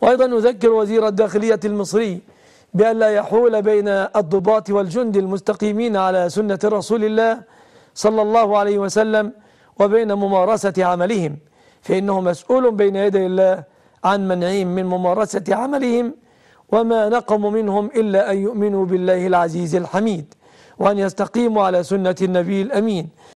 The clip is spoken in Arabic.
وأيضا نذكر وزير الداخلية المصري بأن لا يحول بين الضباط والجند المستقيمين على سنة رسول الله صلى الله عليه وسلم وبين ممارسة عملهم فإنه مسؤول بين يدي الله عن منعهم من ممارسة عملهم وما نقم منهم إلا أن يؤمنوا بالله العزيز الحميد وأن يستقيموا على سنة النبي الأمين